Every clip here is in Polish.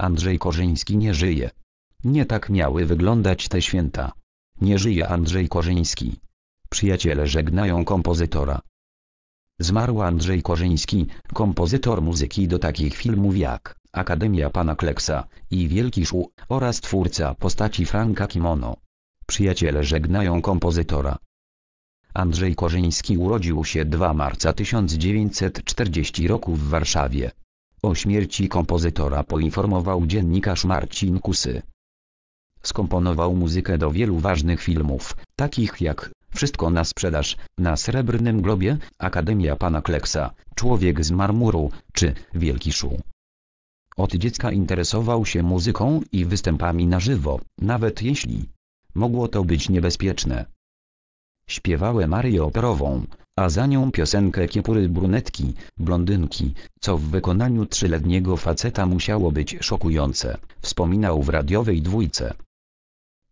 Andrzej Korzyński nie żyje. Nie tak miały wyglądać te święta. Nie żyje Andrzej Korzyński. Przyjaciele żegnają kompozytora. Zmarł Andrzej Korzyński, kompozytor muzyki do takich filmów jak Akademia Pana Kleksa i Wielki Szu oraz twórca postaci Franka Kimono. Przyjaciele żegnają kompozytora. Andrzej Korzyński urodził się 2 marca 1940 roku w Warszawie. O śmierci kompozytora poinformował dziennikarz Marcin Kusy. Skomponował muzykę do wielu ważnych filmów, takich jak Wszystko na sprzedaż, Na Srebrnym Globie, Akademia Pana Kleksa, Człowiek z marmuru, czy Wielki Szu. Od dziecka interesował się muzyką i występami na żywo, nawet jeśli mogło to być niebezpieczne. Śpiewałem arię operową, a za nią piosenkę Kiepury brunetki, blondynki, co w wykonaniu trzyletniego faceta musiało być szokujące, wspominał w radiowej dwójce.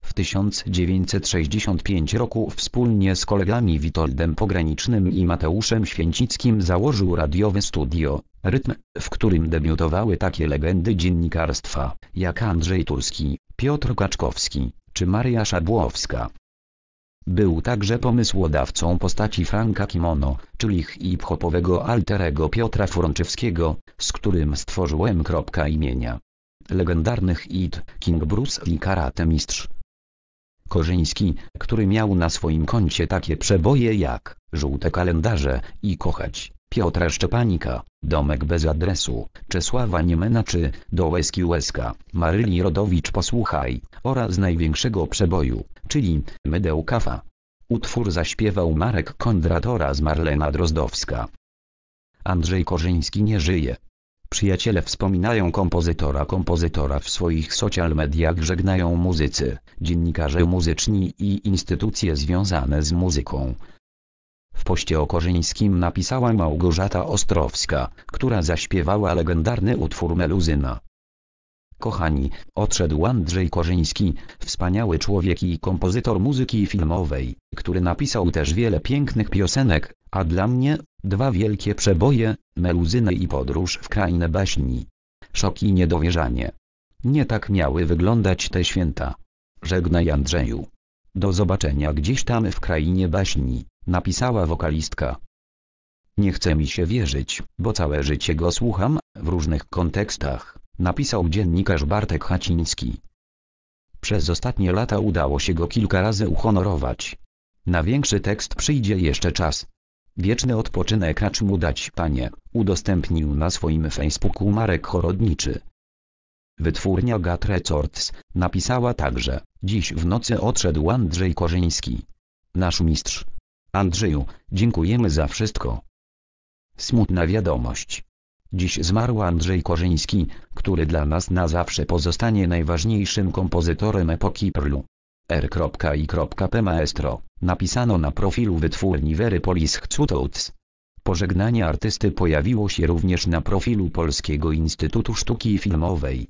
W 1965 roku wspólnie z kolegami Witoldem Pogranicznym i Mateuszem Święcickim założył radiowe studio, rytm, w którym debiutowały takie legendy dziennikarstwa, jak Andrzej Turski, Piotr Kaczkowski, czy Maria Szabłowska. Był także pomysłodawcą postaci Franka Kimono, czyli hip-hopowego alterego Piotra Furączewskiego, z którym stworzyłem kropka imienia. Legendarnych It, King Bruce i karate mistrz. Korzyński, który miał na swoim koncie takie przeboje jak Żółte kalendarze i Kochać, Piotra Szczepanika, Domek bez adresu, Czesława Niemena czy Łezki Łeska, Maryli Rodowicz Posłuchaj oraz największego przeboju czyli Medeukafa. Utwór zaśpiewał Marek Kondratora oraz Marlena Drozdowska. Andrzej Korzyński nie żyje. Przyjaciele wspominają kompozytora kompozytora w swoich social mediach żegnają muzycy, dziennikarze muzyczni i instytucje związane z muzyką. W poście o Korzyńskim napisała Małgorzata Ostrowska, która zaśpiewała legendarny utwór Meluzyna. Kochani, odszedł Andrzej Korzyński, wspaniały człowiek i kompozytor muzyki filmowej, który napisał też wiele pięknych piosenek, a dla mnie, dwa wielkie przeboje, meluzyny i podróż w krainę baśni. Szok i niedowierzanie. Nie tak miały wyglądać te święta. Żegnaj Andrzeju. Do zobaczenia gdzieś tam w krainie baśni, napisała wokalistka. Nie chce mi się wierzyć, bo całe życie go słucham, w różnych kontekstach napisał dziennikarz Bartek Haciński. Przez ostatnie lata udało się go kilka razy uhonorować. Na większy tekst przyjdzie jeszcze czas. Wieczny odpoczynek racz mu dać, panie, udostępnił na swoim Facebooku Marek Chorodniczy. Wytwórnia Gat Records napisała także, dziś w nocy odszedł Andrzej Korzyński. Nasz mistrz. Andrzeju, dziękujemy za wszystko. Smutna wiadomość. Dziś zmarł Andrzej Korzyński, który dla nas na zawsze pozostanie najważniejszym kompozytorem epoki Perlu. R.I.P. Maestro, napisano na profilu wytwórni Wery Polis Cutotes. Pożegnanie artysty pojawiło się również na profilu Polskiego Instytutu Sztuki Filmowej.